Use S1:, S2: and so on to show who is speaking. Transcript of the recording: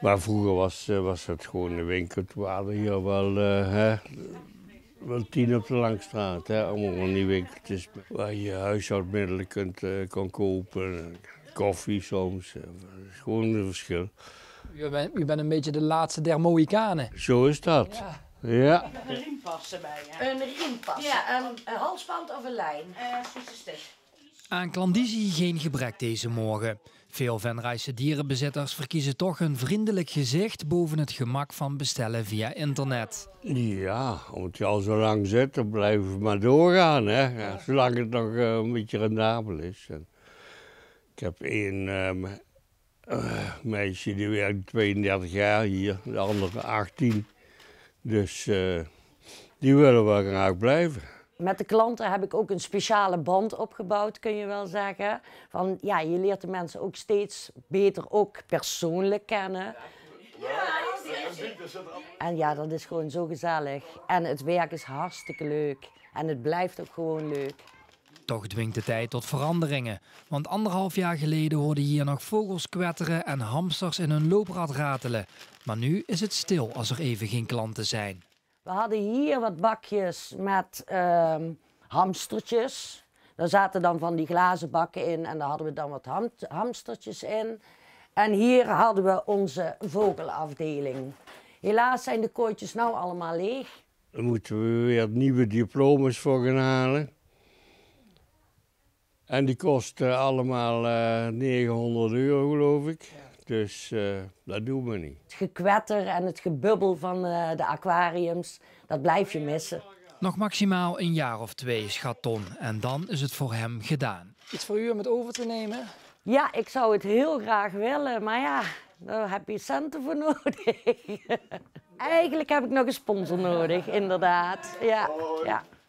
S1: Maar vroeger was, eh, was het gewoon een winkeltje. We hadden hier wel, eh, hè, wel tien op de Langstraat. Hè. Allemaal die winkeltjes waar je huishoudmiddelen kunt, eh, kan kopen. Koffie soms. gewoon een verschil.
S2: Je bent, je bent een beetje de laatste der Mohikanen.
S1: Zo is dat.
S2: Ja. Ja.
S3: Een riem passen bij. Een riem Ja. Een, een halsband of een lijn? Uh,
S2: aan klandizie geen gebrek deze morgen. Veel Venrijse dierenbezitters verkiezen toch een vriendelijk gezicht boven het gemak van bestellen via internet.
S1: Ja, omdat je al zo lang zit, dan blijven we maar doorgaan. Hè? zolang het nog eh, een beetje rendabel is. En ik heb één ehm, eh, meisje die werkt 32 jaar hier, de andere 18. Dus eh, die willen wel graag blijven
S3: met de klanten heb ik ook een speciale band opgebouwd, kun je wel zeggen. Van ja, je leert de mensen ook steeds beter ook persoonlijk kennen. En ja, dat is gewoon zo gezellig. En het werk is hartstikke leuk. En het blijft ook gewoon leuk.
S2: Toch dwingt de tijd tot veranderingen. Want anderhalf jaar geleden hoorden hier nog vogels kwetteren en hamsters in hun looprad ratelen. Maar nu is het stil als er even geen klanten zijn.
S3: We hadden hier wat bakjes met ehm, hamstertjes. Daar zaten dan van die glazen bakken in en daar hadden we dan wat hamstertjes in. En hier hadden we onze vogelafdeling. Helaas zijn de kooitjes nou allemaal leeg.
S1: Daar moeten we weer nieuwe diplomas voor gaan halen. En die kosten allemaal 900 eh, euro, geloof ik. Ja. Dus eh, dat doen we niet.
S3: Het gekwetter en het gebubbel van eh, de aquariums, dat blijf je missen.
S2: Nog maximaal een jaar of twee, schat En dan is het voor hem gedaan.
S3: Iets voor u om het over te nemen? Ja, ik zou het heel graag willen, maar ja, daar heb je centen voor nodig. Eigenlijk heb ik nog een sponsor nodig, inderdaad. Ja, ja.